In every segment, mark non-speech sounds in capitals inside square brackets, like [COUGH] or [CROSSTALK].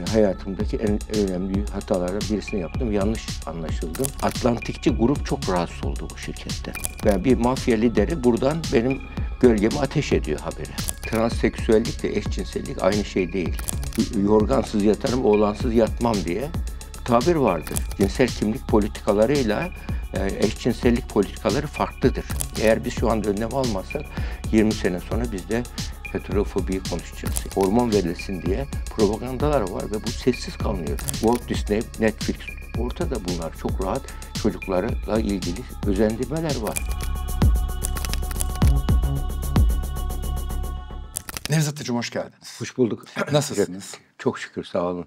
E, hayatımdaki en önemli hatalardan birisini yaptım. Yanlış anlaşıldım. Atlantikçi grup çok rahatsız oldu bu şirketten. Yani bir mafya lideri buradan benim gölgemi ateş ediyor haberi. ve eşcinsellik aynı şey değil. Yorgansız yatarım, oğlansız yatmam diye tabir vardır. Cinsel kimlik politikalarıyla yani e, eşcinsellik politikaları farklıdır. Eğer biz şu anda önlem almazsak 20 sene sonra bizde heterofobiyi konuşacağız. Hormon verilsin diye propagandalar var ve bu sessiz kalmıyor. Walt Disney, Netflix ortada bunlar çok rahat çocuklarla ilgili özendirmeler var. Nevzat Hocam hoş geldiniz. Hoş bulduk. Nasılsınız? Çok şükür sağ olun.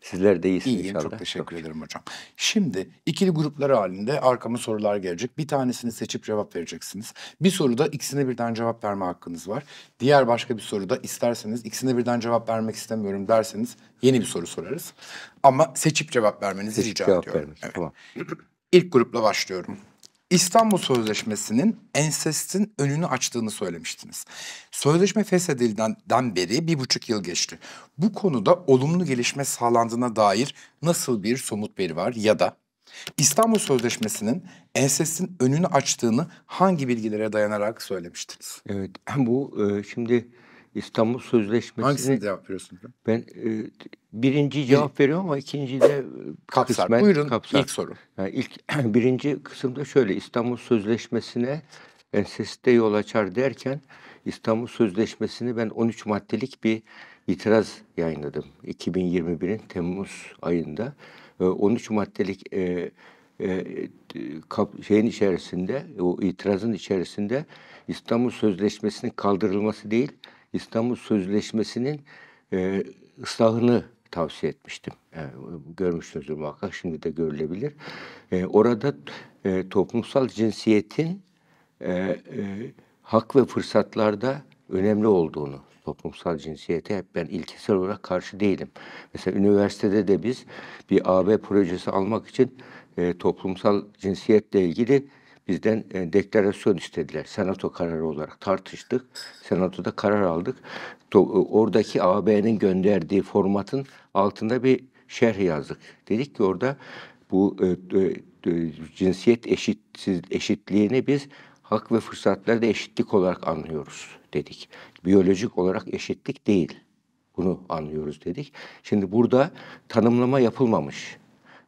Sizler de iyisiniz İyiyim, inşallah. çok teşekkür çok ederim hocam. Şimdi ikili gruplar halinde arkama sorular gelecek. Bir tanesini seçip cevap vereceksiniz. Bir soruda ikisine birden cevap verme hakkınız var. Diğer başka bir soruda isterseniz ikisine birden cevap vermek istemiyorum derseniz yeni bir soru sorarız. Ama seçip cevap vermenizi seçip rica cevap ediyorum. Vermeniz. Evet. Tamam. İlk grupla başlıyorum. İstanbul Sözleşmesi'nin ensestin önünü açtığını söylemiştiniz. Sözleşme feshedildiğinden beri bir buçuk yıl geçti. Bu konuda olumlu gelişme sağlandığına dair nasıl bir somut veri var ya da İstanbul Sözleşmesi'nin ensestin önünü açtığını hangi bilgilere dayanarak söylemiştiniz? Evet bu e, şimdi İstanbul Sözleşmesi'ne... Hangisini cevap veriyorsun? Ben e, birinci cevap veriyorum ama ikinci de kapsar. Kısmen, Buyurun kapsar. ilk soru. Yani ilk [CLEARS THROAT] birinci kısımda şöyle İstanbul Sözleşmesi'ne enseste yol açar derken İstanbul Sözleşmesi'ni ben 13 maddelik bir itiraz yayınladım 2021'in Temmuz ayında. 13 maddelik e, e, kap, şeyin içerisinde, o itirazın içerisinde İstanbul Sözleşmesi'nin kaldırılması değil, İstanbul Sözleşmesi'nin e, ıslahını tavsiye etmiştim. Yani, e, görmüşsünüzdür muhakkak şimdi de görülebilir. E, orada e, toplumsal cinsiyetin e, e, hak ve fırsatlarda önemli olduğunu toplumsal cinsiyete hep ben ilkesel olarak karşı değilim. Mesela üniversitede de biz bir AB projesi almak için e, toplumsal cinsiyetle ilgili bizden e, deklarasyon istediler. Senato kararı olarak tartıştık. Senatoda karar aldık. Do, e, oradaki AB'nin gönderdiği formatın altında bir şerh yazdık. Dedik ki orada bu e, e, cinsiyet eşitsiz eşitliğini biz hak ve fırsatlarda eşitlik olarak anlıyoruz dedik. Biyolojik olarak eşitlik değil. Bunu anlıyoruz dedik. Şimdi burada tanımlama yapılmamış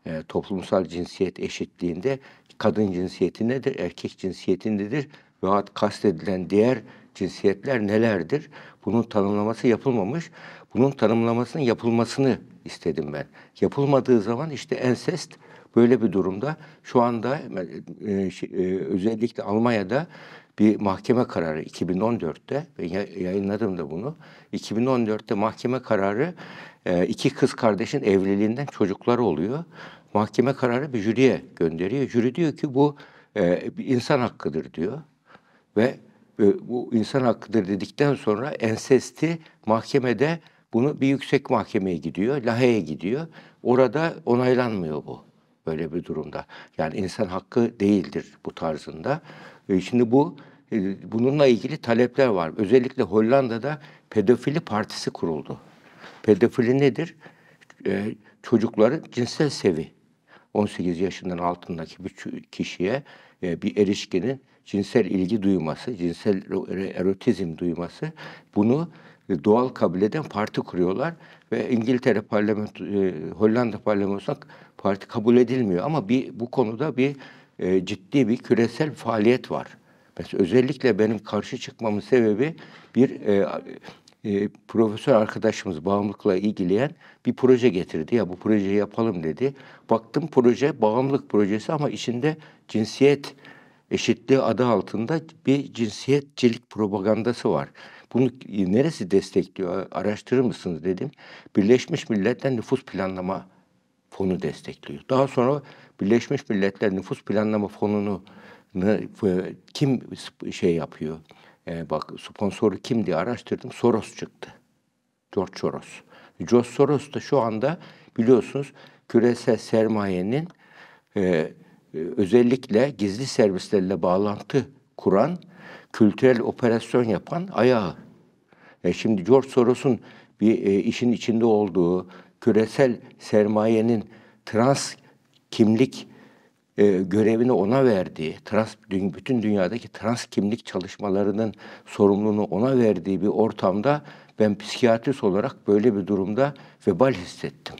e, toplumsal cinsiyet eşitliğinde kadın cinsiyeti nedir, erkek cinsiyeti nedir veyahut kastedilen diğer cinsiyetler nelerdir? Bunun tanımlaması yapılmamış. Bunun tanımlamasının yapılmasını istedim ben. Yapılmadığı zaman işte ensest böyle bir durumda şu anda e, şey, e, özellikle Almanya'da bir mahkeme kararı 2014'te ben yayınladım da bunu. 2014'te mahkeme kararı e, iki kız kardeşin evliliğinden çocuklar oluyor. Mahkeme kararı bir jüriye gönderiyor. Jüri diyor ki bu e, bir insan hakkıdır diyor. Ve e, bu insan hakkıdır dedikten sonra ensesti mahkemede bunu bir yüksek mahkemeye gidiyor, Lahey'e gidiyor. Orada onaylanmıyor bu böyle bir durumda. Yani insan hakkı değildir bu tarzında. E, şimdi bu bununla ilgili talepler var. Özellikle Hollanda'da pedofili partisi kuruldu. Pedofili nedir? Ee, çocukların cinsel sevi. 18 yaşından altındaki bir kişiye e, bir erişkinin cinsel ilgi duyması, cinsel erotizm duyması bunu e, doğal kabul eden parti kuruyorlar ve İngiltere parlamento, e, Hollanda parlamentosuna parti kabul edilmiyor ama bir bu konuda bir e, ciddi bir küresel faaliyet var. Mesela özellikle benim karşı çıkmamın sebebi bir e, e, profesör arkadaşımız bağımlılıkla ilgileyen bir proje getirdi. Ya bu projeyi yapalım dedi. Baktım proje bağımlılık projesi ama içinde cinsiyet eşitliği adı altında bir cinsiyetçilik propagandası var. Bunu neresi destekliyor araştırır mısınız dedim. Birleşmiş Milletler Nüfus Planlama Fonu destekliyor. Daha sonra Birleşmiş Milletler Nüfus Planlama Fonu'nu kim şey yapıyor? e, bak sponsoru kim diye araştırdım. Soros çıktı. George Soros. George Soros da şu anda biliyorsunuz küresel sermayenin e, özellikle gizli servislerle bağlantı kuran, kültürel operasyon yapan ayağı. E şimdi George Soros'un bir e, işin içinde olduğu küresel sermayenin trans kimlik e, görevini ona verdiği, trans, bütün dünyadaki trans kimlik çalışmalarının sorumluluğunu ona verdiği bir ortamda ben psikiyatrist olarak böyle bir durumda vebal hissettim.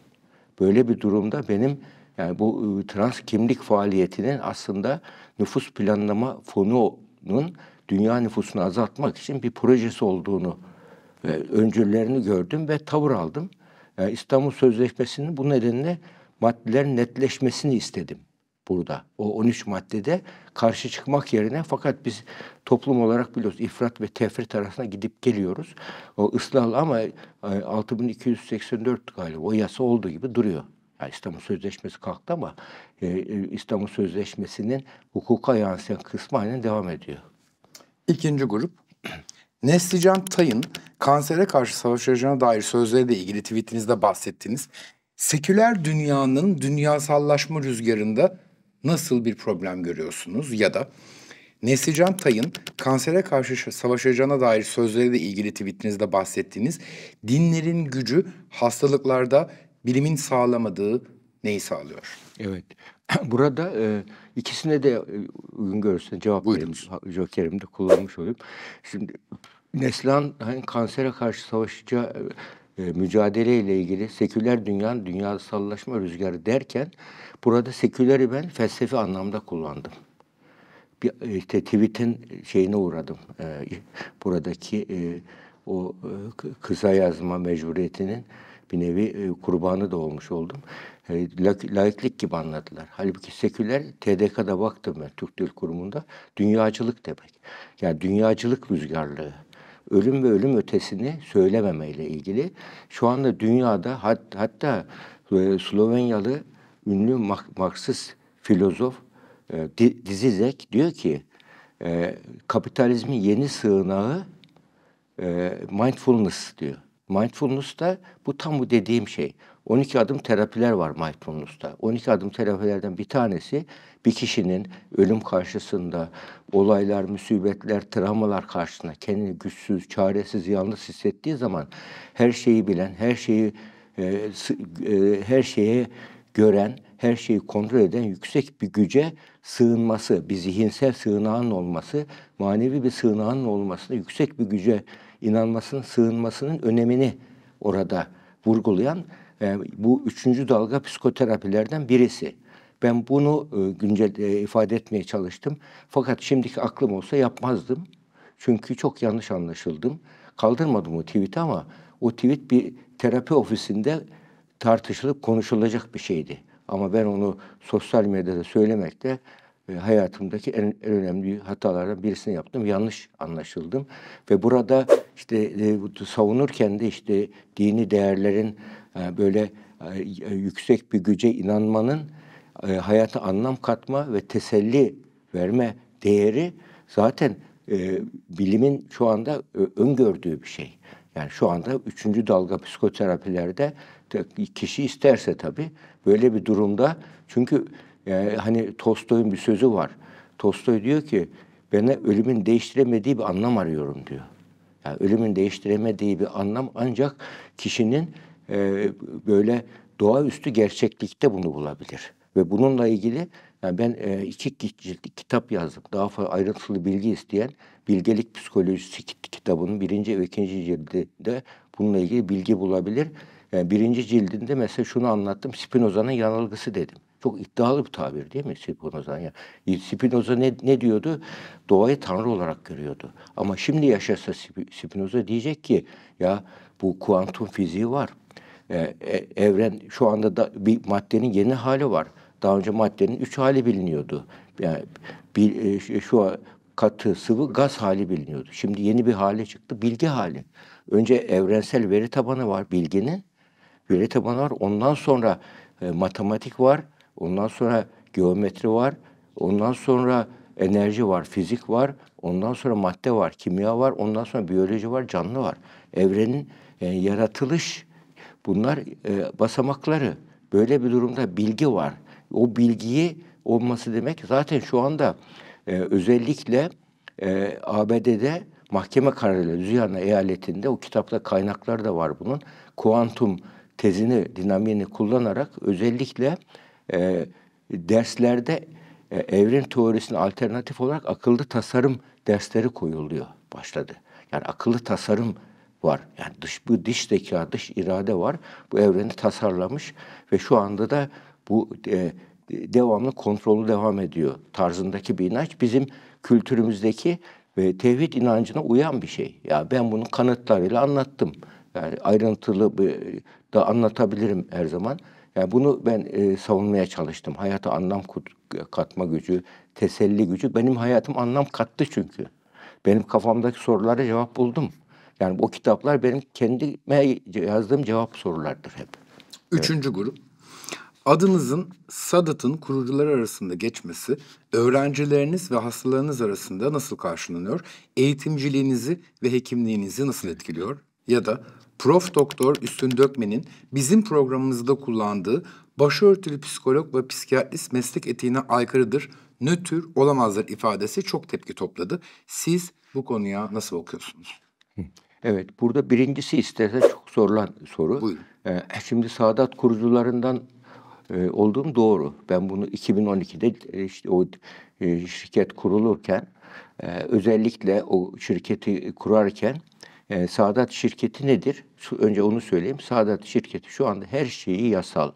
Böyle bir durumda benim yani bu e, trans kimlik faaliyetinin aslında nüfus planlama fonunun dünya nüfusunu azaltmak için bir projesi olduğunu ve öncüllerini gördüm ve tavır aldım. Yani İstanbul Sözleşmesi'nin bu nedenle maddelerin netleşmesini istedim burada. O 13 maddede karşı çıkmak yerine fakat biz toplum olarak biliyoruz ifrat ve tefrit arasına gidip geliyoruz. O ıslahlı ama 6284 e, galiba o yasa olduğu gibi duruyor. Yani İstanbul Sözleşmesi kalktı ama e, e, İstanbul Sözleşmesi'nin hukuka yansıyan kısmı aynen devam ediyor. İkinci grup [CLEARS THROAT] Neslican Tay'ın kansere karşı savaşacağına dair sözleriyle ilgili tweetinizde bahsettiniz. Seküler dünyanın dünyasallaşma rüzgarında nasıl bir problem görüyorsunuz ya da Neslican Tay'ın kansere karşı savaşacağına dair sözleriyle ilgili tweetinizde bahsettiğiniz dinlerin gücü hastalıklarda bilimin sağlamadığı neyi sağlıyor? Evet. [CLEARS THROAT] Burada e, ikisine de e, uygun görürse cevap vereyim. Joker'imi de kullanmış olayım. Şimdi Neslihan hani kansere karşı savaşacağı e, mücadele ilgili seküler dünyanın sallaşma rüzgarı derken Burada seküleri ben felsefi anlamda kullandım. Bir e, işte tweet'in şeyine uğradım. E, buradaki e, o e, kısa yazma mecburiyetinin bir nevi e, kurbanı da olmuş oldum. E, laiklik gibi anladılar. Halbuki seküler TDK'da baktım ben Türk Dil Kurumu'nda dünyacılık demek. Yani dünyacılık rüzgarlığı ölüm ve ölüm ötesini söylememeyle ilgili. Şu anda dünyada hat, hatta e, Slovenyalı ünlü Marksist filozof e, Dizizek diyor ki e, kapitalizmin yeni sığınağı e, mindfulness diyor. Mindfulness da bu tam bu dediğim şey. 12 adım terapiler var mindfulness'ta. 12 adım terapilerden bir tanesi bir kişinin ölüm karşısında olaylar, musibetler, travmalar karşısında kendini güçsüz, çaresiz, yalnız hissettiği zaman her şeyi bilen, her şeyi e, e, her şeye gören, her şeyi kontrol eden yüksek bir güce sığınması, bir zihinsel sığınağın olması, manevi bir sığınağın olmasını, yüksek bir güce inanmasının, sığınmasının önemini orada vurgulayan e, bu üçüncü dalga psikoterapilerden birisi. Ben bunu e, güncel e, ifade etmeye çalıştım. Fakat şimdiki aklım olsa yapmazdım. Çünkü çok yanlış anlaşıldım. Kaldırmadım o tweet'i ama o tweet bir terapi ofisinde tartışılıp konuşulacak bir şeydi. Ama ben onu sosyal medyada söylemekte e, hayatımdaki en, en önemli hatalardan birisini yaptım. Yanlış anlaşıldım ve burada işte e, savunurken de işte dini değerlerin e, böyle yüksek bir güce inanmanın e, hayata anlam katma ve teselli verme değeri zaten bilimin şu anda e, öngördüğü bir şey. Yani şu anda üçüncü dalga psikoterapilerde kişi isterse tabii böyle bir durumda çünkü yani e, hani Tolstoy'un bir sözü var. Tolstoy diyor ki ben ölümün değiştiremediği bir anlam arıyorum diyor. Yani ölümün değiştiremediği bir anlam ancak kişinin e, böyle doğaüstü gerçeklikte bunu bulabilir. Ve bununla ilgili yani ben e, iki ciltlik kitap yazdım. Daha fazla ayrıntılı bilgi isteyen Bilgelik Psikolojisi kitabının birinci ve ikinci cildinde bununla ilgili bilgi bulabilir. Yani birinci cildinde mesela şunu anlattım. Spinoza'nın yanılgısı dedim. Çok iddialı bir tabir değil mi Spinoza'nın? Yani Spinoza ne, ne diyordu? Doğayı tanrı olarak görüyordu. Ama şimdi yaşasa Spinoza diyecek ki ya bu kuantum fiziği var. Ee, evren şu anda da bir maddenin yeni hali var. Daha önce maddenin üç hali biliniyordu. Yani bir, e, şu katı, sıvı, gaz hali biliniyordu. Şimdi yeni bir hale çıktı, bilgi hali. Önce evrensel veri tabanı var, bilginin. Veri tabanı var, ondan sonra e, matematik var, ondan sonra geometri var, ondan sonra enerji var, fizik var, ondan sonra madde var, kimya var, ondan sonra biyoloji var, canlı var. Evrenin e, yaratılış bunlar e, basamakları. Böyle bir durumda bilgi var. O bilgiyi olması demek zaten şu anda e, özellikle e, ABD'de mahkeme kararıyla Louisiana eyaletinde o kitapta kaynaklar da var bunun. Kuantum tezini, dinamiğini kullanarak özellikle e, derslerde e, evrim teorisine alternatif olarak akıllı tasarım dersleri koyuluyor başladı. Yani akıllı tasarım var. Yani dış bu dış zeka, dış irade var. Bu evreni tasarlamış ve şu anda da bu e, devamlı kontrolü devam ediyor tarzındaki bir inanç bizim kültürümüzdeki ve tevhid inancına uyan bir şey. Ya ben bunu kanıtlarıyla anlattım. Yani ayrıntılı e, da anlatabilirim her zaman. Yani bunu ben e, savunmaya çalıştım. Hayata anlam katma gücü, teselli gücü. Benim hayatım anlam kattı çünkü. Benim kafamdaki sorulara cevap buldum. Yani o kitaplar benim kendime yazdığım cevap sorulardır hep. Üçüncü evet. grup. Adınızın Sadat'ın kurucuları arasında geçmesi öğrencileriniz ve hastalarınız arasında nasıl karşılanıyor? Eğitimciliğinizi ve hekimliğinizi nasıl etkiliyor? Ya da Prof. Doktor Üstün Dökmen'in bizim programımızda kullandığı başörtülü psikolog ve psikiyatrist meslek etiğine aykırıdır, nötr olamazlar ifadesi çok tepki topladı. Siz bu konuya nasıl bakıyorsunuz? Evet, burada birincisi isterse çok sorulan soru. Buyurun. Ee, şimdi Sadat kurucularından e, olduğum doğru. Ben bunu 2012'de e, işte o e, şirket kurulurken e, özellikle o şirketi kurarken e, Saadat şirketi nedir? Önce onu söyleyeyim. Saadat şirketi şu anda her şeyi yasal.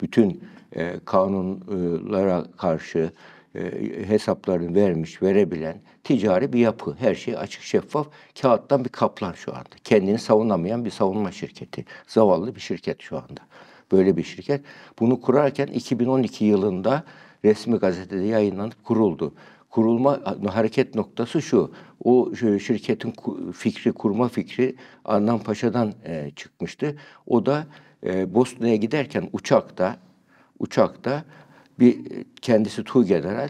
Bütün e, kanunlara karşı e, hesaplarını vermiş, verebilen ticari bir yapı. Her şey açık, şeffaf. Kağıttan bir kaplan şu anda. Kendini savunamayan bir savunma şirketi. Zavallı bir şirket şu anda böyle bir şirket. Bunu kurarken 2012 yılında resmi gazetede yayınlanıp kuruldu. Kurulma hareket noktası şu. O e, şirketin fikri, kurma fikri Adnan Paşa'dan e, çıkmıştı. O da e, Bosna'ya giderken uçakta uçakta bir e, kendisi Tu General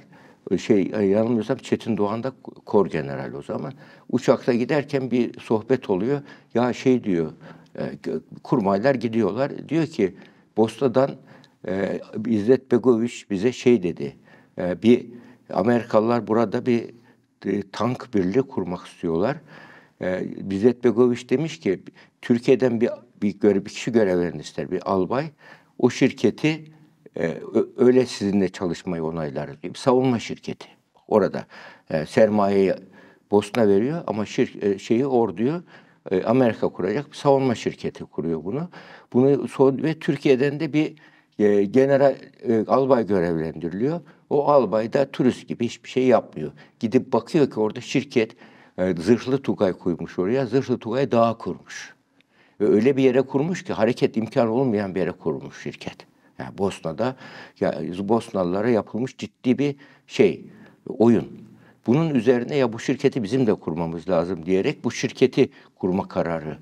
e, şey yanılmıyorsam Çetin Doğan da kor general o zaman. Uçakta giderken bir sohbet oluyor. Ya şey diyor e, kurmaylar gidiyorlar. Diyor ki Bosta'dan e, İzzet Begoviç bize şey dedi. E, bir Amerikalılar burada bir e, tank birliği kurmak istiyorlar. E, İzzet Begoviç demiş ki Türkiye'den bir bir, göre, bir kişi görevlerini ister bir albay. O şirketi e, öyle sizinle çalışmayı onaylar. Bir savunma şirketi orada e, sermayeyi Bosna veriyor ama şir, e, şeyi orduyu e, Amerika kuracak bir savunma şirketi kuruyor bunu. Bunu Suudi ve Türkiye'den de bir e, general e, albay görevlendiriliyor. O albay da turist gibi hiçbir şey yapmıyor. Gidip bakıyor ki orada şirket zırhlı tugay koymuş oraya. Zırhlı tugay dağa kurmuş. Ve öyle bir yere kurmuş ki hareket imkanı olmayan bir yere kurmuş şirket. Yani Bosna'da ya yani Bosnalılara yapılmış ciddi bir şey, oyun. Bunun üzerine ya bu şirketi bizim de kurmamız lazım diyerek bu şirketi kurma kararı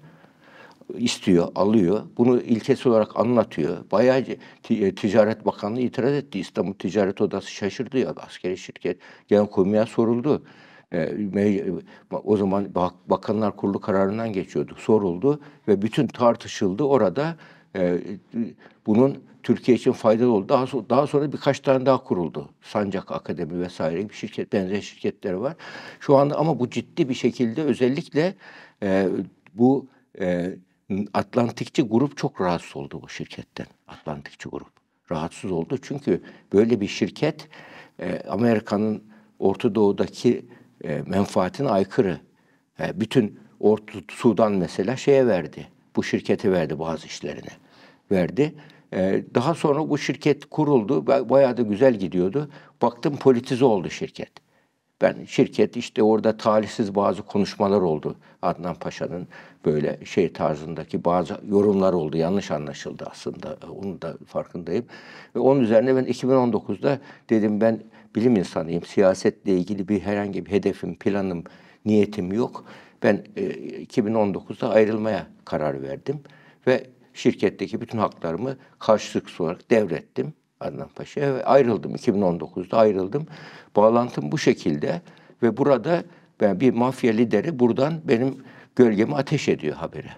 istiyor, alıyor. Bunu ilkesi olarak anlatıyor. Bayağı e, Ticaret Bakanlığı itiraz etti. İstanbul Ticaret Odası şaşırdı ya. Askeri şirket genel kurmaya soruldu. E, e, o zaman Bakanlar Kurulu kararından geçiyordu. Soruldu ve bütün tartışıldı. Orada bunun Türkiye için faydalı oldu. Daha, so daha sonra birkaç tane daha kuruldu. Sancak Akademi vesaire bir şirket, benzer şirketleri var. Şu anda ama bu ciddi bir şekilde özellikle e, bu e, Atlantikçi grup çok rahatsız oldu bu şirketten. Atlantikçi grup rahatsız oldu. Çünkü böyle bir şirket e, Amerika'nın Orta Doğu'daki e, menfaatine aykırı. E, bütün Orta Sudan mesela şeye verdi. Bu şirkete verdi bazı işlerini. Verdi. Ee, daha sonra bu şirket kuruldu. Bayağı da güzel gidiyordu. Baktım politize oldu şirket. Ben şirket işte orada talihsiz bazı konuşmalar oldu. Adnan Paşa'nın böyle şey tarzındaki bazı yorumlar oldu. Yanlış anlaşıldı aslında. Onu da farkındayım. Ve onun üzerine ben 2019'da dedim ben bilim insanıyım. Siyasetle ilgili bir herhangi bir hedefim, planım, niyetim yok. Ben 2019'da e, ayrılmaya karar verdim ve şirketteki bütün haklarımı karşılıksız olarak devrettim Adnan Paşa'ya ve ayrıldım. 2019'da ayrıldım. Bağlantım bu şekilde ve burada yani bir mafya lideri buradan benim gölgemi ateş ediyor habire.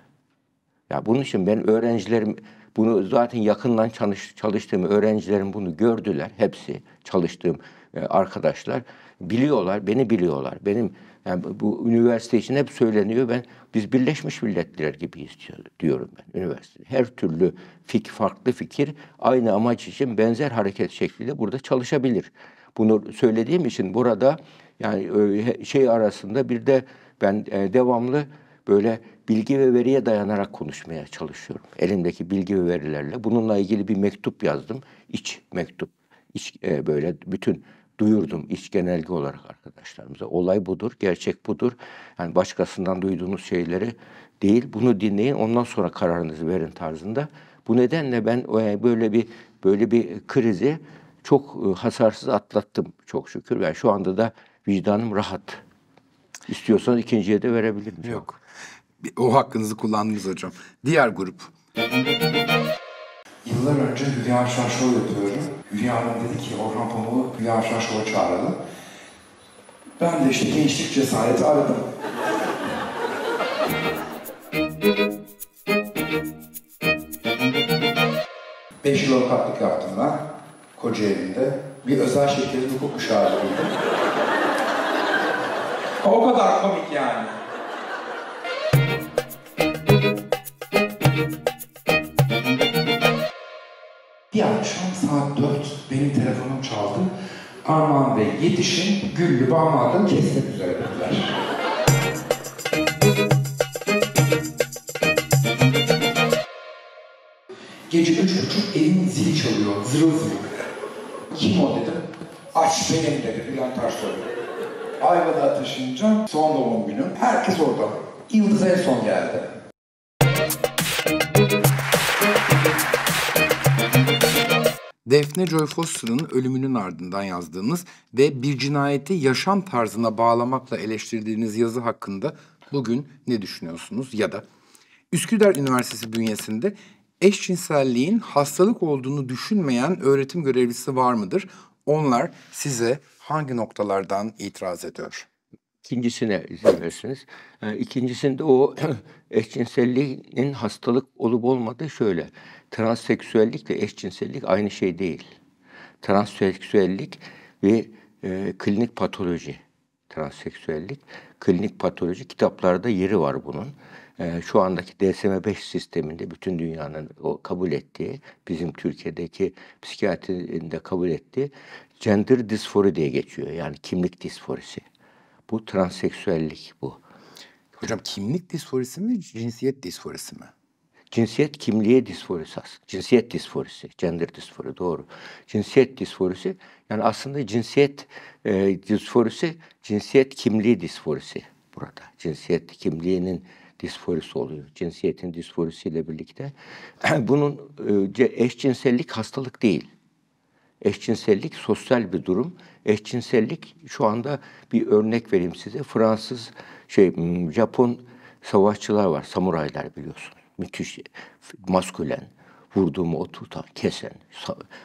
Ya bunun için ben öğrencilerim bunu zaten yakından çalış, çalıştığım öğrencilerim bunu gördüler hepsi çalıştığım e, arkadaşlar biliyorlar beni biliyorlar. Benim yani bu üniversite için hep söyleniyor ben biz Birleşmiş Milletler gibiyiz diyorum ben üniversitede. Her türlü fik, farklı fikir aynı amaç için benzer hareket şekliyle burada çalışabilir. Bunu söylediğim için burada yani e, şey arasında bir de ben e, devamlı böyle bilgi ve veriye dayanarak konuşmaya çalışıyorum. Elimdeki bilgi ve verilerle. Bununla ilgili bir mektup yazdım. İç mektup. İç, e, böyle bütün duyurdum iç genelge olarak arkadaşlarımıza. Olay budur, gerçek budur. Yani başkasından duyduğunuz şeyleri değil, bunu dinleyin ondan sonra kararınızı verin tarzında. Bu nedenle ben e, böyle bir böyle bir krizi çok e, hasarsız atlattım çok şükür. Yani şu anda da vicdanım rahat. İstiyorsanız ikinciye de verebilirim. Yok. O hakkınızı kullandınız hocam. Diğer grup. Yıllar önce Hülya Avşar Show yapıyorum. Hülya Hanım dedi ki Orhan Pamuk'u Hülya Avşar Show'a çağıralım. Ben de işte gençlik cesareti aradım. Beş yıl avukatlık yaptım ben. Kocaeli'nde. Bir özel şirketin hukuk müşaviriydim. o kadar komik yani. ve Yediş'in Güllü Bağmadın kesmek üzereydiler. Gece üç buçuk evin zili çalıyor, zırıl zırıl. Kim o dedim. Aç benim dedi Bülent Arsoy. Ayvada taşınacağım, son doğum günüm. Herkes orada. Yıldız en son geldi. Daphne Joy Foster'ın ölümünün ardından yazdığınız ve bir cinayeti yaşam tarzına bağlamakla eleştirdiğiniz yazı hakkında bugün ne düşünüyorsunuz? Ya da Üsküdar Üniversitesi bünyesinde eşcinselliğin hastalık olduğunu düşünmeyen öğretim görevlisi var mıdır? Onlar size hangi noktalardan itiraz ediyor? İkincisine izin verirsiniz. Ee, ikincisinde o [CLEARS THROAT] eşcinselliğin hastalık olup olmadığı şöyle. Transseksüellikle eşcinsellik aynı şey değil. Transseksüellik ve e, klinik patoloji. Transseksüellik, klinik patoloji kitaplarda yeri var bunun. E, şu andaki DSM-5 sisteminde bütün dünyanın o kabul ettiği, bizim Türkiye'deki psikiyatrinin de kabul ettiği gender disfori diye geçiyor. Yani kimlik disforisi. Bu transseksüellik bu. Hocam kimlik disforisi mi, cinsiyet disforisi mi? Cinsiyet kimliğe disforisi aslında. Cinsiyet disforisi, gender disfori doğru. Cinsiyet disforisi yani aslında cinsiyet e, disforisi, cinsiyet kimliği disforisi burada. Cinsiyet kimliğinin disforisi oluyor. Cinsiyetin disforisiyle birlikte [CLEARS THROAT] bunun e, eşcinsellik hastalık değil. Eşcinsellik sosyal bir durum. Eşcinsellik şu anda bir örnek vereyim size. Fransız şey Japon savaşçılar var, samuraylar biliyorsun. Müthiş maskülen vurduğumu o tutan, kesen.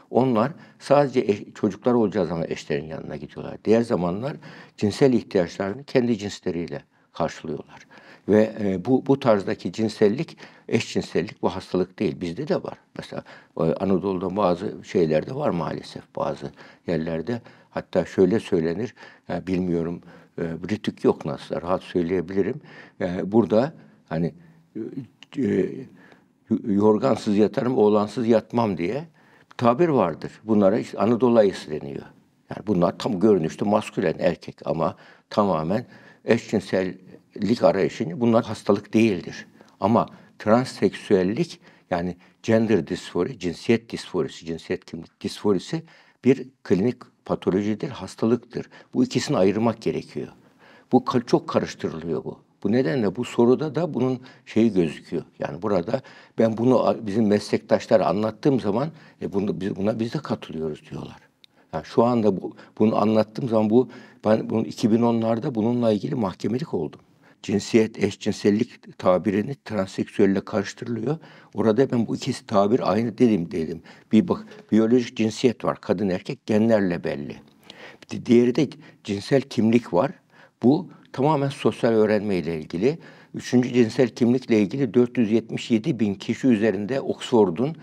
Onlar sadece eş, çocuklar olacağı zaman eşlerin yanına gidiyorlar. Diğer zamanlar cinsel ihtiyaçlarını kendi cinsleriyle karşılıyorlar. Ve e, bu bu tarzdaki cinsellik eşcinsellik bu hastalık değil. Bizde de var. Mesela e, Anadolu'da bazı şeylerde var maalesef bazı yerlerde. Hatta şöyle söylenir, yani bilmiyorum e, Britük yok nasıl rahat söyleyebilirim. E, burada hani e, yorgansız yatarım, oğlansız yatmam diye tabir vardır. Bunlara işte Anadolu ayısı deniyor. Yani bunlar tam görünüşte maskülen erkek ama tamamen eşcinsel lik arayışını bunlar hastalık değildir. Ama transseksüellik yani gender disfori, cinsiyet disforisi, cinsiyet kimlik disforisi bir klinik patolojidir, hastalıktır. Bu ikisini ayırmak gerekiyor. Bu çok karıştırılıyor bu. Bu nedenle bu soruda da bunun şeyi gözüküyor. Yani burada ben bunu bizim meslektaşlar anlattığım zaman e bunu, buna biz de katılıyoruz diyorlar. Yani şu anda bu, bunu anlattığım zaman bu ben bunu 2010'larda bununla ilgili mahkemelik oldum cinsiyet, eşcinsellik tabirini transseksüelle karıştırılıyor. Orada ben bu ikisi tabir aynı dedim dedim. Bir bak biyolojik cinsiyet var. Kadın erkek genlerle belli. Diğeri de cinsel kimlik var. Bu tamamen sosyal öğrenme ilgili. Üçüncü cinsel kimlikle ilgili 477 bin kişi üzerinde Oxford'un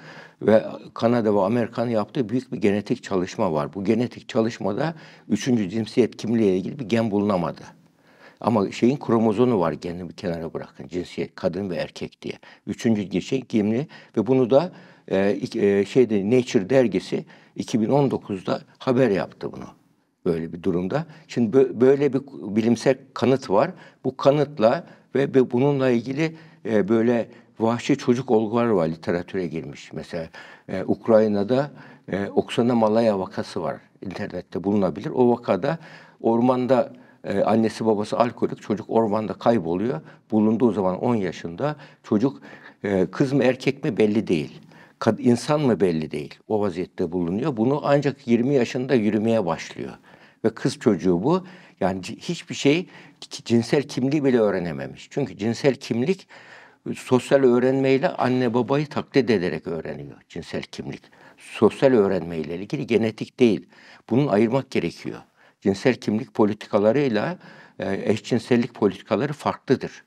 ve Kanada ve Amerika'nın yaptığı büyük bir genetik çalışma var. Bu genetik çalışmada üçüncü cinsiyet kimliğiyle ilgili bir gen bulunamadı. Ama şeyin kromozonu var kendini bir kenara bırakın. Cinsiyet kadın ve erkek diye. Üçüncü geçen gimli ve bunu da e, e, şeyde Nature dergisi 2019'da haber yaptı bunu. Böyle bir durumda. Şimdi bö böyle bir bilimsel kanıt var. Bu kanıtla ve, ve bununla ilgili e, böyle vahşi çocuk olguları var literatüre girmiş. Mesela e, Ukrayna'da e, Oksana Malaya vakası var. İnternette bulunabilir. O vakada ormanda e, annesi babası alkolik çocuk ormanda kayboluyor. Bulunduğu zaman 10 yaşında çocuk e, kız mı erkek mi belli değil. Kad insan mı belli değil. O vaziyette bulunuyor. Bunu ancak 20 yaşında yürümeye başlıyor. Ve kız çocuğu bu. Yani hiçbir şey cinsel kimliği bile öğrenememiş. Çünkü cinsel kimlik e, sosyal öğrenmeyle anne babayı taklit ederek öğreniyor cinsel kimlik. Sosyal öğrenmeyle ilgili genetik değil. Bunun ayırmak gerekiyor cinsel kimlik politikalarıyla e, eşcinsellik politikaları farklıdır.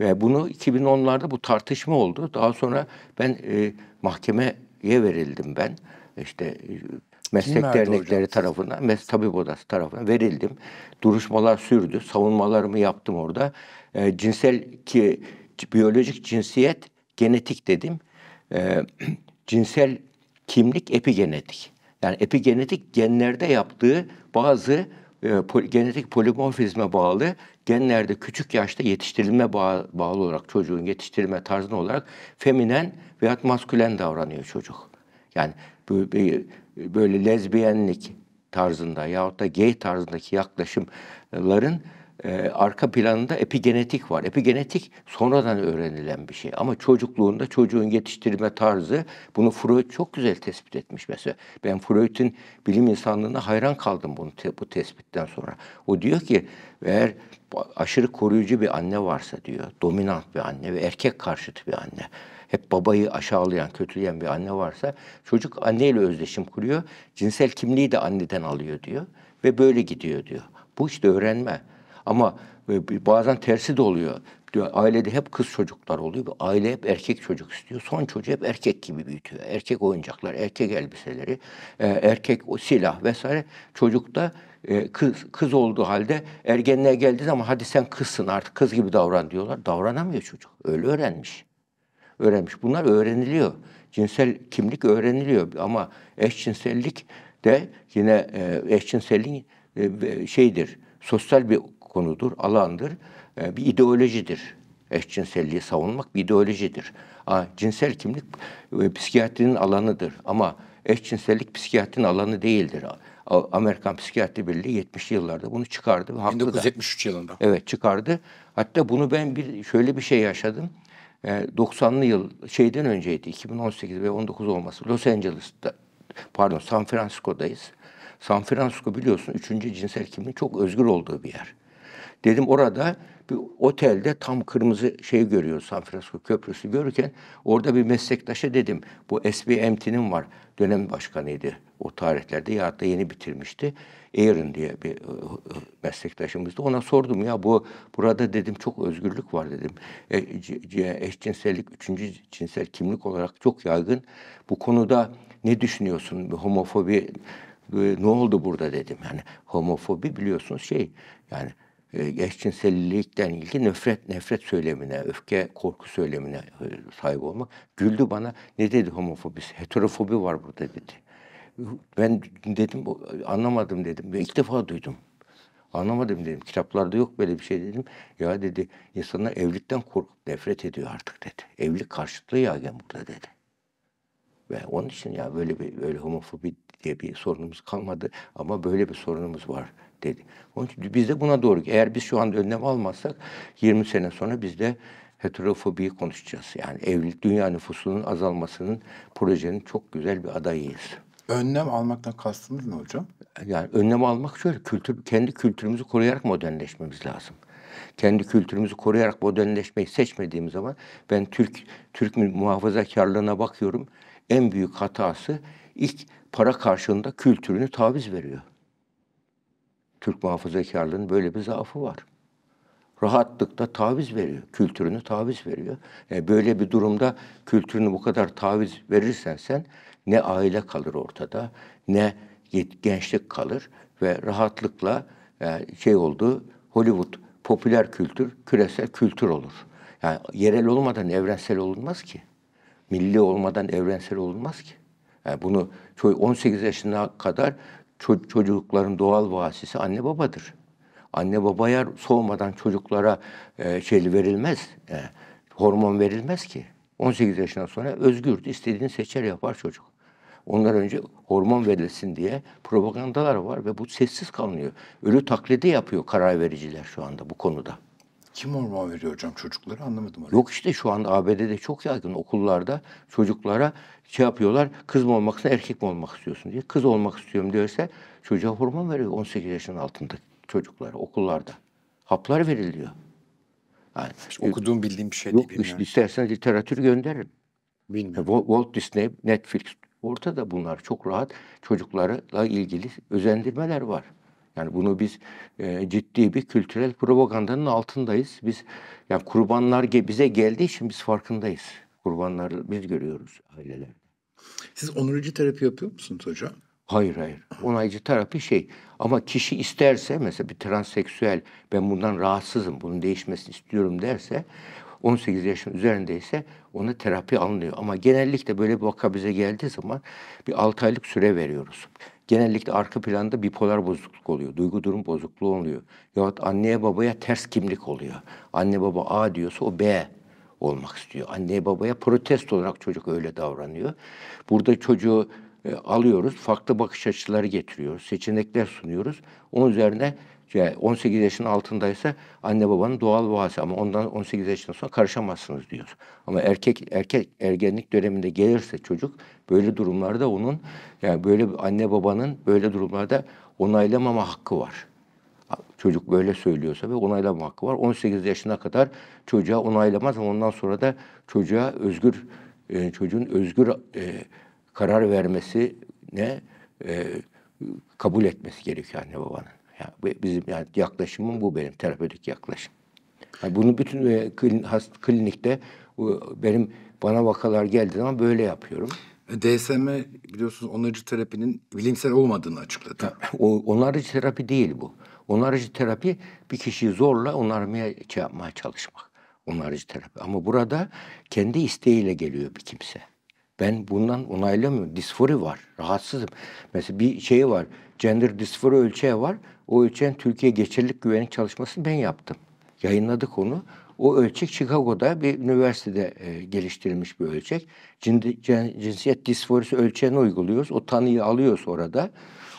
Ve bunu 2010'larda bu tartışma oldu. Daha sonra ben e, mahkemeye verildim ben. İşte e, meslek dernekleri tarafına, mes tabip odası tarafına verildim. Duruşmalar sürdü. Savunmalarımı yaptım orada. E, cinsel ki biyolojik cinsiyet genetik dedim. E, [CLEARS THROAT] cinsel kimlik epigenetik yani epigenetik genlerde yaptığı bazı e, pol, genetik polimorfizme bağlı genlerde küçük yaşta yetiştirilme bağ, bağlı olarak çocuğun yetiştirilme tarzına olarak feminen veya maskülen davranıyor çocuk. Yani böyle, böyle lezbiyenlik tarzında yahut da gay tarzındaki yaklaşımların e, arka planında epigenetik var. Epigenetik sonradan öğrenilen bir şey. Ama çocukluğunda çocuğun yetiştirme tarzı bunu Freud çok güzel tespit etmiş mesela. Ben Freud'un bilim insanlığına hayran kaldım bunu te, bu tespitten sonra. O diyor ki eğer aşırı koruyucu bir anne varsa diyor, dominant bir anne ve erkek karşıtı bir anne hep babayı aşağılayan, kötüleyen bir anne varsa çocuk anneyle özdeşim kuruyor. Cinsel kimliği de anneden alıyor diyor ve böyle gidiyor diyor. Bu işte öğrenme. Ama e, bazen tersi de oluyor. Ailede hep kız çocuklar oluyor. Aile hep erkek çocuk istiyor. Son çocuğu hep erkek gibi büyütüyor. Erkek oyuncaklar, erkek elbiseleri, e, erkek silah vesaire. çocuk da e, kız kız olduğu halde ergenliğe geldi ama hadi sen kızsın artık kız gibi davran diyorlar. Davranamıyor çocuk. Öyle öğrenmiş. Öğrenmiş. Bunlar öğreniliyor. Cinsel kimlik öğreniliyor ama eşcinsellik de yine eşcinselliğin şeydir. Sosyal bir konudur, alandır, ee, bir ideolojidir. Eşcinselliği savunmak bir ideolojidir. Aa, cinsel kimlik e, psikiyatrinin alanıdır ama eşcinsellik psikiyatrinin alanı değildir. Amerikan Psikiyatri Birliği 70'li yıllarda bunu çıkardı. Ve haklı 1973 da. yılında. Evet çıkardı. Hatta bunu ben bir şöyle bir şey yaşadım. 90'lı ee, yıl şeyden önceydi 2018 ve 19 olması Los Angeles'ta pardon San Francisco'dayız. San Francisco biliyorsun üçüncü cinsel kimliğin çok özgür olduğu bir yer. Dedim orada bir otelde tam kırmızı şey görüyoruz San Francisco Köprüsü görürken orada bir meslektaşa dedim bu SBMT'nin var dönem başkanıydı o tarihlerde ya da yeni bitirmişti. Aaron diye bir ıı, meslektaşımızdı. Ona sordum ya bu burada dedim çok özgürlük var dedim. E, eşcinsellik üçüncü cinsel kimlik olarak çok yaygın. Bu konuda ne düşünüyorsun? Homofobi ne oldu burada dedim. Yani homofobi biliyorsunuz şey yani e, eşcinsellikten ilgili nefret nefret söylemine, öfke korku söylemine e, sahip olmak. Güldü bana ne dedi homofobisi, heterofobi var burada dedi. Ben dedim anlamadım dedim. İlk defa duydum. Anlamadım dedim. Kitaplarda yok böyle bir şey dedim. Ya dedi insanlar evlilikten korkup nefret ediyor artık dedi. Evlilik karşıtlığı yagen burada dedi. Ve onun için ya böyle bir böyle homofobi diye bir sorunumuz kalmadı ama böyle bir sorunumuz var dedi. Onun için biz de buna doğru. Eğer biz şu anda önlem almazsak 20 sene sonra biz de heterofobiyi konuşacağız. Yani evlilik dünya nüfusunun azalmasının projenin çok güzel bir adayıyız. Önlem almaktan kastınız ne hocam? Yani önlem almak şöyle kültür kendi kültürümüzü koruyarak modernleşmemiz lazım. Kendi kültürümüzü koruyarak modernleşmeyi seçmediğim zaman ben Türk Türk muhafazakarlığına bakıyorum. En büyük hatası ilk para karşılığında kültürünü taviz veriyor. Türk muhafazakarlığının böyle bir zaafı var. Rahatlıkta taviz veriyor, kültürünü taviz veriyor. Yani e, böyle bir durumda kültürünü bu kadar taviz verirsen sen ne aile kalır ortada, ne gençlik kalır ve rahatlıkla e, şey oldu, Hollywood popüler kültür, küresel kültür olur. Yani yerel olmadan evrensel olunmaz ki. Milli olmadan evrensel olunmaz ki. Yani e, bunu 18 yaşına kadar çocukların doğal vasisi anne babadır. Anne babaya soğumadan çocuklara e, şey verilmez, e, hormon verilmez ki. 18 yaşından sonra özgür, istediğini seçer yapar çocuk. Onlar önce hormon verilsin diye propagandalar var ve bu sessiz kalınıyor. Ölü taklidi yapıyor karar vericiler şu anda bu konuda. Kim hormon veriyor hocam çocuklara anlamadım. Öyle. Yok işte şu anda ABD'de çok yaygın okullarda çocuklara şey yapıyorlar kız mı olmak istiyorsun erkek mi olmak istiyorsun diye. Kız olmak istiyorum diyorsa çocuğa hormon veriyor 18 yaşın altında çocuklara okullarda. Haplar veriliyor. Yani, işte okuduğum bildiğim bir şey yok, değil. Işte, yani. literatür gönderirim. Bilmiyorum. Walt Disney, Netflix ortada bunlar çok rahat çocuklarla ilgili özendirmeler var. Yani bunu biz e, ciddi bir kültürel propagandanın altındayız. Biz yani kurbanlar ge bize geldiği için biz farkındayız. Kurbanları biz görüyoruz aileler. Siz onurcu terapi yapıyor musunuz hocam? Hayır hayır. Onaycı terapi şey ama kişi isterse mesela bir transseksüel ben bundan rahatsızım bunun değişmesini istiyorum derse 18 yaşın üzerindeyse ona terapi alınıyor. Ama genellikle böyle bir vaka bize geldiği zaman bir 6 aylık süre veriyoruz genellikle arka planda bipolar bozukluk oluyor. Duygu durum bozukluğu oluyor. Yahut anneye babaya ters kimlik oluyor. Anne baba A diyorsa o B olmak istiyor. Anneye babaya protest olarak çocuk öyle davranıyor. Burada çocuğu e, alıyoruz, farklı bakış açıları getiriyoruz, seçenekler sunuyoruz. Onun üzerine yani şey, 18 yaşın altındaysa anne babanın doğal boğası ama ondan 18 yaşından sonra karışamazsınız diyor. Ama erkek erkek ergenlik döneminde gelirse çocuk böyle durumlarda onun yani böyle anne babanın böyle durumlarda onaylamama hakkı var. Çocuk böyle söylüyorsa ve onaylama hakkı var. 18 yaşına kadar çocuğa onaylamaz ama ondan sonra da çocuğa özgür e, çocuğun özgür e, karar vermesi ne e, kabul etmesi gerekiyor anne babanın. Yani bizim yani yaklaşımım bu benim terapötik yaklaşım. Yani bunu bütün e, klin, hast, klinikte benim bana vakalar geldi ama böyle yapıyorum. E, DSM biliyorsunuz onarıcı terapinin bilimsel olmadığını açıkladı. Ya, o, onarıcı terapi değil bu. Onarıcı terapi bir kişiyi zorla onarmaya şey yapmaya çalışmak. Onarıcı terapi. Ama burada kendi isteğiyle geliyor bir kimse. Ben bundan onaylamıyorum. Disfori var. Rahatsızım. Mesela bir şey var. Gender disfori ölçeği var. O ölçen Türkiye Geçirlik Güvenlik Çalışması'nı ben yaptım. Yayınladık onu. O ölçek Chicago'da bir üniversitede e, geliştirilmiş bir ölçek. cinsiyet disforisi ölçeğini uyguluyoruz. O tanıyı alıyoruz orada.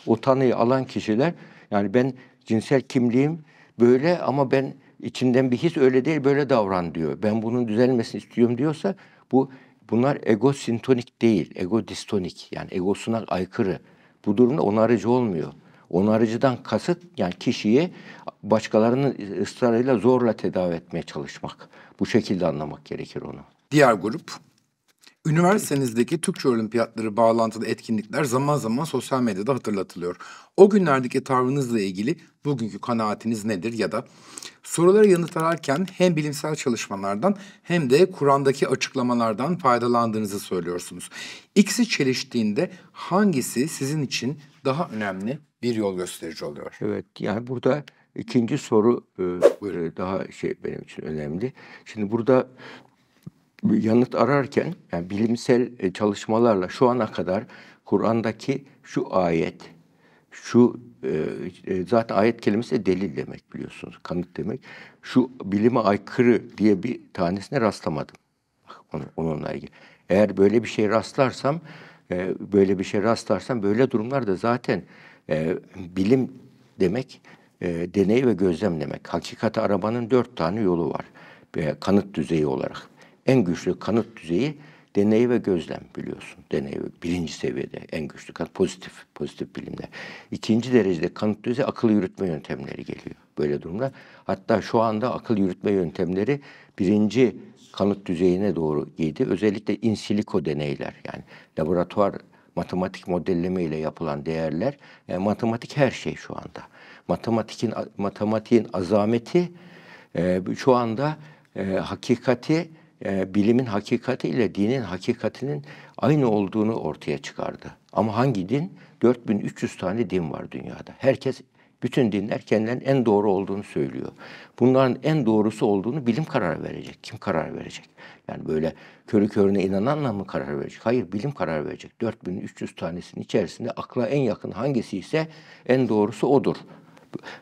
O tanıyı alan kişiler yani ben cinsel kimliğim böyle ama ben içinden bir his öyle değil böyle davran diyor. Ben bunun düzelmesini istiyorum diyorsa bu bunlar ego sintonik değil, ego distonik yani egosuna aykırı. Bu durumda onarıcı olmuyor. Onarıcıdan kasıt yani kişiyi başkalarının ısrarıyla zorla tedavi etmeye çalışmak. Bu şekilde anlamak gerekir onu. Diğer grup Üniversitenizdeki Türkçe olimpiyatları bağlantılı etkinlikler zaman zaman sosyal medyada hatırlatılıyor. O günlerdeki tavrınızla ilgili bugünkü kanaatiniz nedir ya da sorulara yanıt ararken hem bilimsel çalışmalardan hem de Kur'an'daki açıklamalardan faydalandığınızı söylüyorsunuz. İkisi çeliştiğinde hangisi sizin için daha önemli? bir yol gösterici oluyor. Evet yani burada ikinci soru e, e daha şey benim için önemli. Şimdi burada yanıt ararken yani bilimsel e, çalışmalarla şu ana kadar Kur'an'daki şu ayet, şu e, e, zaten ayet kelimesi de delil demek biliyorsunuz, kanıt demek. Şu bilime aykırı diye bir tanesine rastlamadım. onunla ilgili. Eğer böyle bir şey rastlarsam, e, böyle bir şey rastlarsam böyle durumlarda zaten e, bilim demek e, deney ve gözlem demek. Hakikati arabanın dört tane yolu var e, kanıt düzeyi olarak. En güçlü kanıt düzeyi deney ve gözlem biliyorsun. Deney ve birinci seviyede en güçlü kanıt pozitif, pozitif bilimler. İkinci derecede kanıt düzeyi akıl yürütme yöntemleri geliyor böyle durumda. Hatta şu anda akıl yürütme yöntemleri birinci kanıt düzeyine doğru giydi. Özellikle in silico deneyler yani laboratuvar matematik modelleme ile yapılan değerler. Yani e, matematik her şey şu anda. Matematikin matematiğin azameti e, şu anda e, hakikati e, bilimin hakikati ile dinin hakikatinin aynı olduğunu ortaya çıkardı. Ama hangi din? 4300 tane din var dünyada. Herkes bütün dinler kendilerinin en doğru olduğunu söylüyor. Bunların en doğrusu olduğunu bilim karar verecek. Kim karar verecek? Yani böyle körü körüne inananla mı karar verecek? Hayır, bilim karar verecek. 4300 tanesinin içerisinde akla en yakın hangisi ise en doğrusu odur.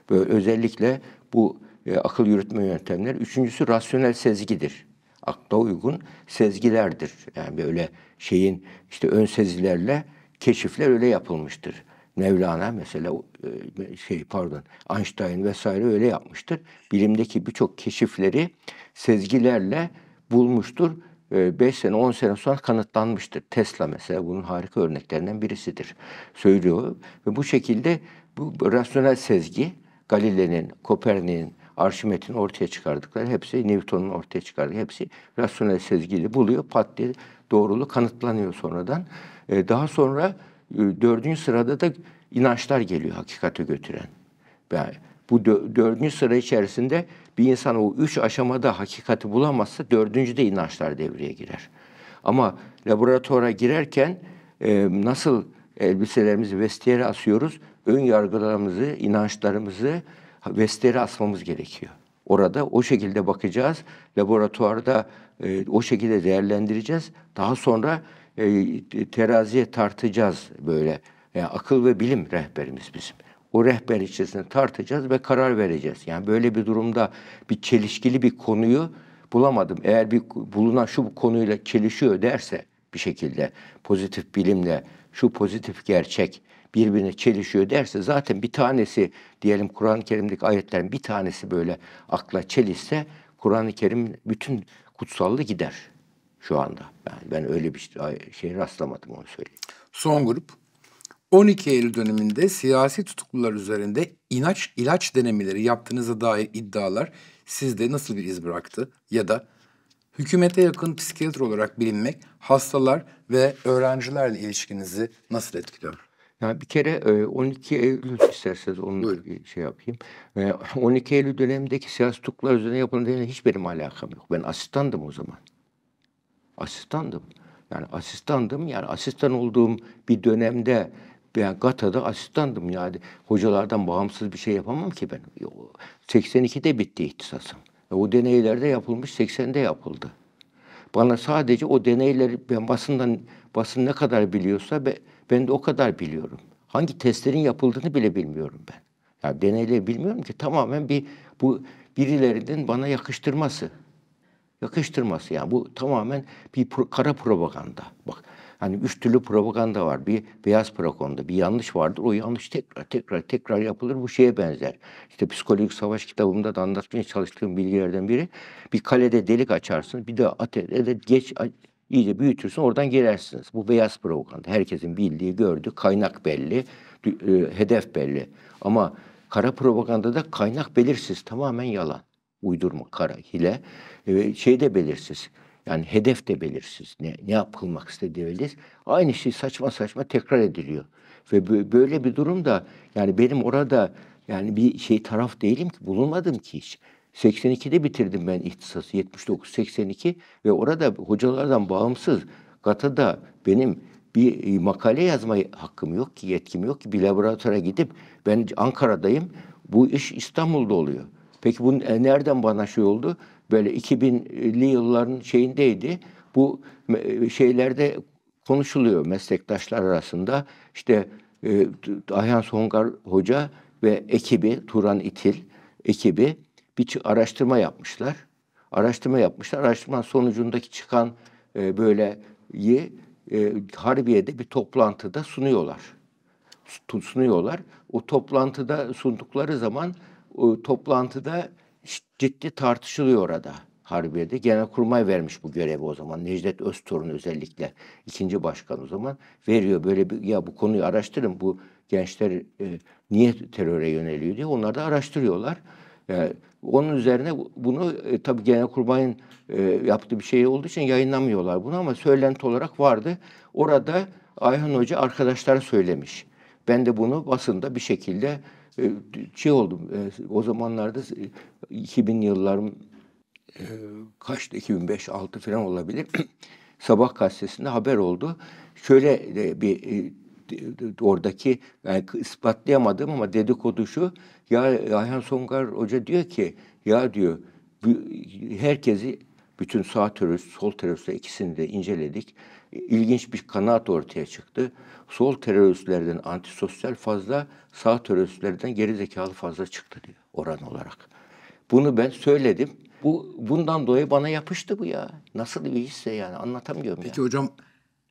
Böyle özellikle bu e, akıl yürütme yöntemleri. Üçüncüsü rasyonel sezgidir. Akla uygun sezgilerdir. Yani böyle şeyin işte ön sezilerle keşifler öyle yapılmıştır. Mevlana mesela e, şey pardon Einstein vesaire öyle yapmıştır. Bilimdeki birçok keşifleri sezgilerle bulmuştur. 5 e, sene 10 sene sonra kanıtlanmıştır. Tesla mesela bunun harika örneklerinden birisidir. Söylüyor ve bu şekilde bu rasyonel sezgi Galile'nin, Kopernik'in, Arşimet'in ortaya çıkardıkları hepsi, Newton'un ortaya çıkardığı hepsi rasyonel sezgili buluyor. Pat diye doğruluğu kanıtlanıyor sonradan. E, daha sonra ee, dördüncü sırada da inançlar geliyor hakikate götüren. Yani bu dördüncü sıra içerisinde bir insan o üç aşamada hakikati bulamazsa dördüncü de inançlar devreye girer. Ama laboratuvara girerken e, nasıl elbiselerimizi vestiyere asıyoruz, ön yargılarımızı, inançlarımızı vestiyere asmamız gerekiyor. Orada o şekilde bakacağız, laboratuvarda e, o şekilde değerlendireceğiz. Daha sonra e, e, teraziye tartacağız böyle. Yani akıl ve bilim rehberimiz bizim. O rehber içerisinde tartacağız ve karar vereceğiz. Yani böyle bir durumda bir çelişkili bir konuyu bulamadım. Eğer bir bulunan şu konuyla çelişiyor derse bir şekilde pozitif bilimle şu pozitif gerçek birbirine çelişiyor derse zaten bir tanesi diyelim Kur'an-ı Kerim'deki ayetlerin bir tanesi böyle akla çelişse Kur'an-ı Kerim bütün kutsallığı gider şu anda. Ben, ben öyle bir şey, şey rastlamadım onu söyleyeyim. Son grup. 12 Eylül döneminde siyasi tutuklular üzerinde ilaç, ilaç denemeleri yaptığınıza dair iddialar sizde nasıl bir iz bıraktı? Ya da hükümete yakın psikiyatr olarak bilinmek hastalar ve öğrencilerle ilişkinizi nasıl etkiliyor? Yani bir kere 12 e, Eylül isterseniz onu Buyurun. şey yapayım. 12 e, Eylül dönemindeki siyasi tutuklar üzerine yapılan hiç hiçbirim alakam yok. Ben asistandım o zaman asistandım. Yani asistandım yani asistan olduğum bir dönemde ben GATA'da asistandım yani hocalardan bağımsız bir şey yapamam ki ben. 82'de bitti ihtisasım. E, o deneylerde yapılmış 80'de yapıldı. Bana sadece o deneyleri ben basından basın ne kadar biliyorsa ben de o kadar biliyorum. Hangi testlerin yapıldığını bile bilmiyorum ben. Ya yani deneyleri bilmiyorum ki tamamen bir bu birilerinin bana yakıştırması yakıştırması. Yani bu tamamen bir pro kara propaganda. Bak hani üç türlü propaganda var. Bir beyaz propaganda, bir yanlış vardır. O yanlış tekrar tekrar tekrar yapılır. Bu şeye benzer. İşte psikolojik savaş kitabımda da anlatmaya çalıştığım bilgilerden biri. Bir kalede delik açarsın. Bir de atölyede geç iyice büyütürsün. Oradan girersiniz. Bu beyaz propaganda. Herkesin bildiği, gördüğü kaynak belli, e, hedef belli. Ama kara propaganda da kaynak belirsiz, tamamen yalan uydurma, kara, hile. E, şey de belirsiz. Yani hedef de belirsiz. Ne, ne yapılmak istediği belirsiz. Aynı şey saçma saçma tekrar ediliyor. Ve böyle bir durum da yani benim orada yani bir şey taraf değilim ki bulunmadım ki hiç. 82'de bitirdim ben ihtisası 79-82 ve orada hocalardan bağımsız GATA'da benim bir e, makale yazma hakkım yok ki, yetkim yok ki bir laboratuvara gidip ben Ankara'dayım. Bu iş İstanbul'da oluyor. Peki bunun e, nereden bana şey oldu? Böyle 2000'li yılların şeyindeydi. Bu e, şeylerde konuşuluyor meslektaşlar arasında. İşte e, Ayhan Songar Hoca ve ekibi, Turan İtil ekibi bir araştırma yapmışlar. Araştırma yapmışlar. Araştırma sonucundaki çıkan e, böyle yi e, Harbiye'de bir toplantıda sunuyorlar. Sunuyorlar. O toplantıda sundukları zaman toplantıda ciddi tartışılıyor orada Harbiye'de. Genelkurmay vermiş bu görevi o zaman. Necdet Öztorun özellikle ikinci başkan o zaman veriyor böyle bir ya bu konuyu araştırın bu gençler e, niye teröre yöneliyor diye onlar da araştırıyorlar. Yani e, onun üzerine bunu e, tabii Genelkurmay'ın e, yaptığı bir şey olduğu için yayınlamıyorlar bunu ama söylenti olarak vardı. Orada Ayhan Hoca arkadaşlara söylemiş. Ben de bunu basında bir şekilde ee, şey oldum. E, o zamanlarda 2000 e, yıllarım e, kaçtı? 2005-6 falan olabilir. [CLEARS THROAT] Sabah gazetesinde haber oldu. Şöyle bir oradaki yani ispatlayamadım ama dedikodu şu. Ya Ayhan Songar Hoca diyor ki ya diyor herkesi bütün sağ terörist, sol teröristler ikisini de inceledik ilginç bir kanaat ortaya çıktı. Sol teröristlerden antisosyal fazla, sağ teröristlerden geri zekalı fazla çıktı diyor oran olarak. Bunu ben söyledim. Bu bundan dolayı bana yapıştı bu ya. Nasıl bir hisse yani anlatamıyorum Peki ya. hocam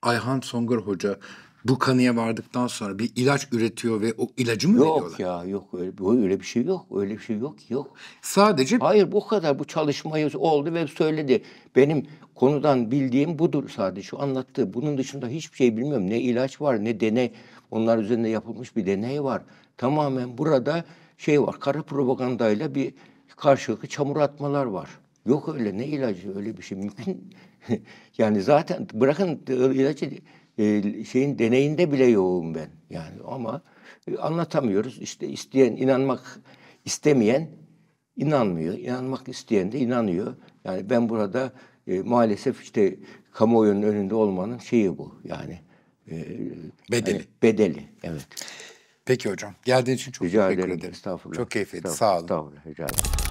Ayhan Songur Hoca bu kanıya vardıktan sonra bir ilaç üretiyor ve o ilacı mı yok veriyorlar? Yok ya yok öyle, öyle bir şey yok. Öyle bir şey yok yok. Sadece Hayır bu kadar bu çalışmayı oldu ve söyledi. Benim Konudan bildiğim budur sadece şu anlattığı. Bunun dışında hiçbir şey bilmiyorum. Ne ilaç var ne deney. Onlar üzerinde yapılmış bir deney var. Tamamen burada şey var. Kara propagandayla bir karşılıklı çamur atmalar var. Yok öyle ne ilacı öyle bir şey mümkün. [LAUGHS] yani zaten bırakın ilacı e, şeyin deneyinde bile yoğun ben. Yani ama e, anlatamıyoruz. İşte isteyen inanmak istemeyen inanmıyor. İnanmak isteyen de inanıyor. Yani ben burada e, maalesef işte kamuoyunun önünde olmanın şeyi bu yani. E, bedeli. Yani bedeli, evet. Peki hocam. Geldiğiniz için çok rica teşekkür ederim. ederim. Estağfurullah. Çok keyifliydi. Sağ olun. Estağfurullah. Rica ederim.